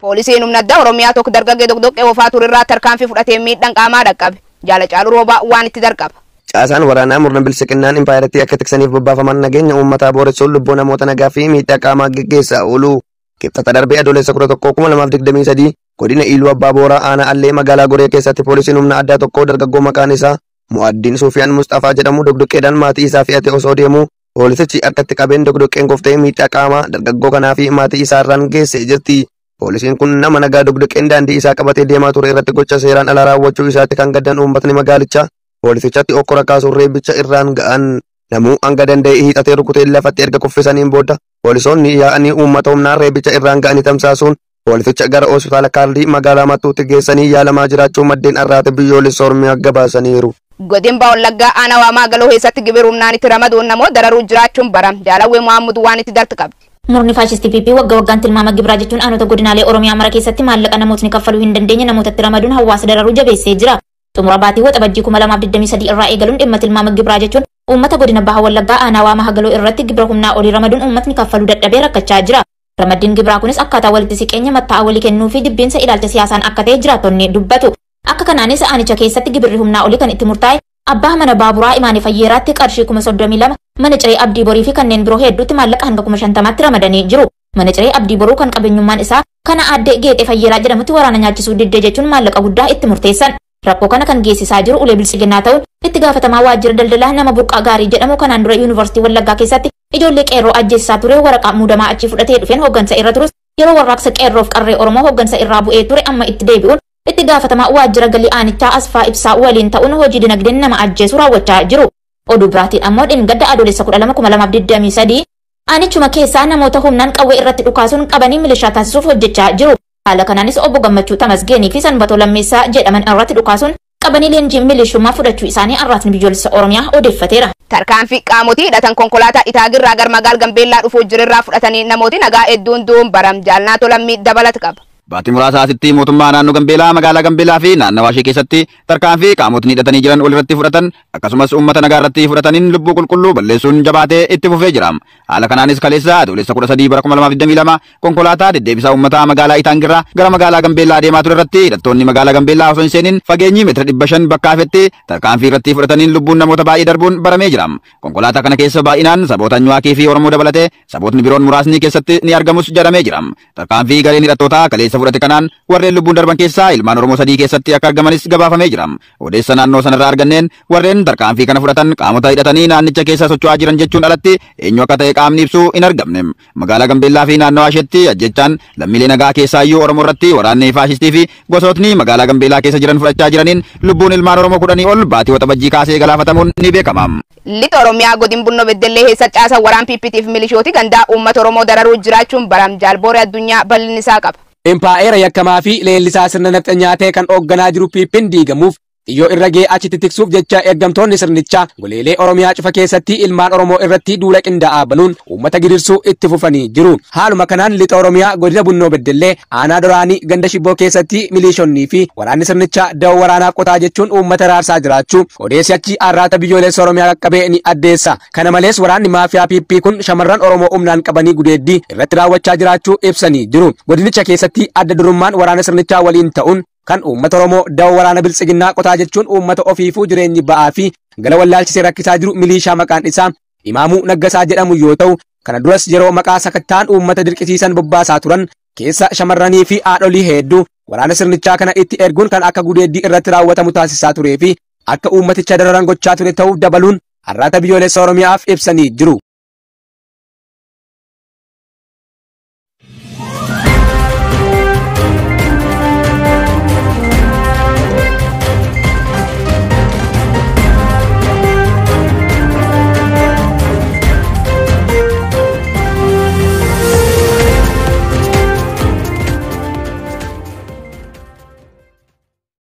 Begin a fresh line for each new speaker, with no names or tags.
polisi Poolisiin humnadda Oromiyaa tokko dargaggee doqdoqqee ofaa turerraa tarkaanfii fudhatee miidhaan dan dhaqqabe. Jaala caalu roobaa waan itti darqaba.
Caasaan waraanaa murna bilisa impaayiraatti akka tiksaniif bobbaafaman nageenya uummataa boressuun lubbuu namoota nagaa fi miidhaa qaamaa sa ulu Kibxata darbee adoolessa kudha tokkoo kuma lamaaf digdamii sadii godina Iiluu Abbaa Booraa aanaa Allee magaalaa Goree keessatti poolisiin humna addaa tokko dargaggoo maqaan mati Mu'addiin Sufiyaan Mustafaa jedhamu dogdoqqeedhaan maatii isaa fe'ate osoo deemuu poolisichi harkatti dok dogdoqqeen koftee miidhaa qaamaa dargaggoo nafi fi maatii isaarraan geessee jerti Poolisiin kun nama nagaa dogdoqeen daandii isaa qabatee deemaa ture irratti gocha seeraan alaa raawwachuu isaatti kan gaddan uummatni magaalicha poolisichatti okkora kaasuun reebbicha irraan ga'an namuu hanga danda'e hiixatee rukutee lafatti erga kuffisaniin booda poolisoonni yaa'anii uummata humnaan reebbicha irraan ga'anii tamsaasuun poolisicha gara hospitaala kaardii magaalaa mattuutti geessanii yaalamaa jiraachuu maddeen arraate biyyoolessa ormiyaa gabaasaniiru.
godin ba aanaa waamaa galuu keessatti gibiruu humnaan itti ramaduun namoota dararuu jiraachuun
baram jaalawwee mo'aammutu waan itti darti qabdi. Murni faashistii PP wagga waggaan tilmaama gibiraa jechuun aanota godinaalee Oromiyaa mara keessatti maallaqa namootni kaffaluu hin dandeenye namootatti ramaduun hawaasa dararuu jabeessee jira. Xumura baatiiwwan xabajjii 2023 irraa eegaluun dhimma tilmaama gibiraa jechuun uummata godina baha wallaggaa aanaa waama hagaloo irratti gibira humnaa olii ramaduun uummatni kaffaluu dadhabee rakkachaa jira. Ramaddiin gibiraa kunis akkaataa walitti siqeenya matta'a walii kennuu fi jibbiinsa ilaalcha siyaasaan akka ta'e jiraatonni dubbatu. Akka kanaanis aanicha keessatti humnaa olii kan itti abbaa mana baaburaa fayyeeraatti qarshii kuma mana ciree abdii borii fi kanneen biroo hedduutti maallaqa hanga kuma ramadanii jiru. Mana ciree abdii boruu kan qabeenyummaan isaa kana aadde geexee fayyeeraa jedhamutti waraana nyaachisuu diddee jechuun maallaqa guddaa itti murteessan. Rakkoo kana kan geessisaa jiru ulee bilisiginnaa ta'uun itti gaafatamaa waajjira daldalaa nama burqaa gaarii jedhamu kanaan dura yuunivarsiitii Wallaggaa keessatti ijoollee qeerroo ajjeessaa ture waraqaa muudamaa achii fudhatee dhufeen hooggansa irra turus yeroo qeerroof qarree Oromoo hooggansa irraa bu'ee ture amma itti deebi'uun itti gaafatamaa waajjira galii aanichaa asfaa ibsaa waliin ta'uun hojii dinagdeen nama ajjeesu raawwachaa jiru. Oduu biraatiin ammoo dhingadda adoolessa 12,2023 aanichuma keessaa namoota humnaan qawwee irratti dhukaasuun qabanii milishaa taasisuuf hojjechaa jiru. Haala kanaanis obbo Gammachuu Tamasgeenii fi Sanbatoo Lammeessaa jedhaman irratti dhukaasuun qabanii leenjii milishummaa fudhachuu isaanii arraasni biyyoolessa Oromiyaa odeeffateera. Tarkaanfii qaamotii hidhatan konkolaataa Itaagirraa
gar Magaal Gambeellaa dhufuu jirurraa fudhatanii namooti nagaa
Abbaatii muraasa asitti mootummaa nu gambela magala gambela fi naannawa tarkan fi tarkaanfii qaamotni datani jiran ol rati furatan in lubu kul kulu bale sun jabate jabate bufe jiram ala kananis kale kanaanis kaleessa sakura sadi bara di konkolaataa deddeebisaa uummataa magala itangira gara datun ni magala gambela irratti senin magaalaa Gambeelaa osoo hin seeniin fageenyi meetira 500 bakka hafetti tarkaanfii irratti fudhataniin namu namoota baay'ee bara mejiram jira. Konkolaataa kana keessa baay'inaan saboota Anyuwaakii fi Oromoo dabalatee sabootni biron murasni kesati ni argamus tarkan fi Tarkaanfii ni ratota kaleessa Fudhate kanaan warreen lubbuun darban keessaa ilmaan Oromoo sadii keessatti akka argamanis gabaafamee jira. Odeessa naannoo sanarraa arganneen warreen tarkaanfii kana fudhatan qaamota hidhatanii naannicha keessa socho'aa jiran jechuun alatti eenyu akka ta'e qaamni ibsuu hin argamne. Magaalaa Gambeellaa fi naannoo Asheetti ajjechaan lammiilee nagaa keessaa iyyuu Oromoo irratti waraanni faashistii fi gosootni magaalaa Gambeellaa keessa jiran fudhachaa jiraniin lubbuun ilmaan Oromoo kudhanii ol baatii waxabajjii kaasee galaafatamuun ni beekama.
Lixa Oromiyaa godin bunnoo beddellee keessa caasan waraan PPTF milishooti gandaa uummata Oromoo dararuu jiraachuun baram jaalbooree addunyaa bal'inni isaa qaba.
impaayera yakkamaa fi leellisaa sirna naqxanyaa nyaatee kan hoogganaa jiru Piippiin diigamuuf Xiyyoo irra gee achitti tiksuuf jecha eeggamtoonni sirnichaa goleelee Oromiyaa cufa keessatti ilmaan Oromoo irratti duula qindaa'aa banuun uummata giriirsuu itti fufanii jiru. Haaluma kanaan lixa Oromiyaa godina Bunnoo Beddellee aanaa duraanii ganda shibboo keessatti miliishonnii fi waraanni sirnichaa da'oo waraanaaf qotaa jechuun uummata raarsaa jiraachuu odeessi achi arraata biyyoolessa Oromiyaa qaqqabee ni addeessa. Kana malees waraanni maafiyaa PP kun shamarran Oromoo humnaan qabanii gudeeddii irratti raawwachaa jiraachuu ibsanii jiru. Godinicha keessatti adda durummaan waraana sirnichaa waliin ta'uun kan uummata Oromoo da'oo waraana bilisiginnaa qotaa jechuun uummata ofiifuu jireenyi ba'aa fi gala wallaalchisee rakkisaa jiru miliishaa maqaan isaa Imaamuu Naggasaa jedhamu yoo ta'u, kana duras yeroo maqaa sakattaan uummata dirqisiisan bobbaasaa turan keessa shamarranii fi haadholii hedduu waraana sirnichaa kana itti erguun kan akka gudeeddii irratti raawwatamu taasisaa turee fi akka uummaticha dararan gochaa ture ta'uu dabaluun har'aata biyyoolessa Oromiyaaf ibsanii jiru.